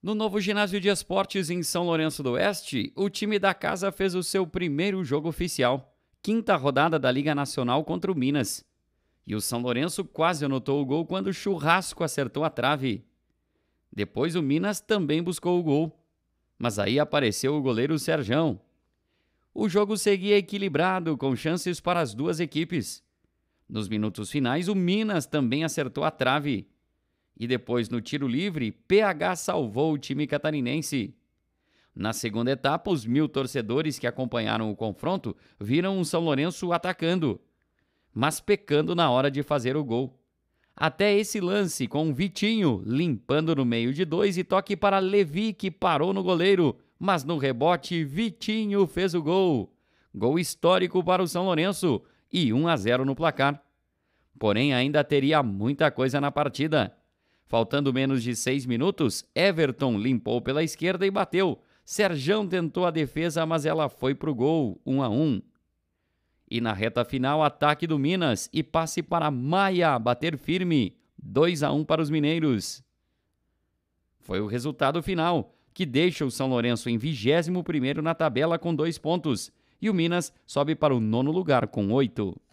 No novo ginásio de esportes em São Lourenço do Oeste, o time da casa fez o seu primeiro jogo oficial, quinta rodada da Liga Nacional contra o Minas. E o São Lourenço quase anotou o gol quando o Churrasco acertou a trave. Depois o Minas também buscou o gol, mas aí apareceu o goleiro Serjão. O jogo seguia equilibrado, com chances para as duas equipes. Nos minutos finais, o Minas também acertou a trave e depois, no tiro livre, PH salvou o time catarinense. Na segunda etapa, os mil torcedores que acompanharam o confronto viram o São Lourenço atacando, mas pecando na hora de fazer o gol. Até esse lance, com Vitinho limpando no meio de dois e toque para Levi, que parou no goleiro, mas no rebote, Vitinho fez o gol. Gol histórico para o São Lourenço e 1 a 0 no placar. Porém, ainda teria muita coisa na partida. Faltando menos de seis minutos, Everton limpou pela esquerda e bateu. Serjão tentou a defesa, mas ela foi para o gol, 1 a 1. E na reta final, ataque do Minas e passe para Maia bater firme, 2 a 1 para os mineiros. Foi o resultado final, que deixa o São Lourenço em 21º na tabela com dois pontos, e o Minas sobe para o nono lugar com oito.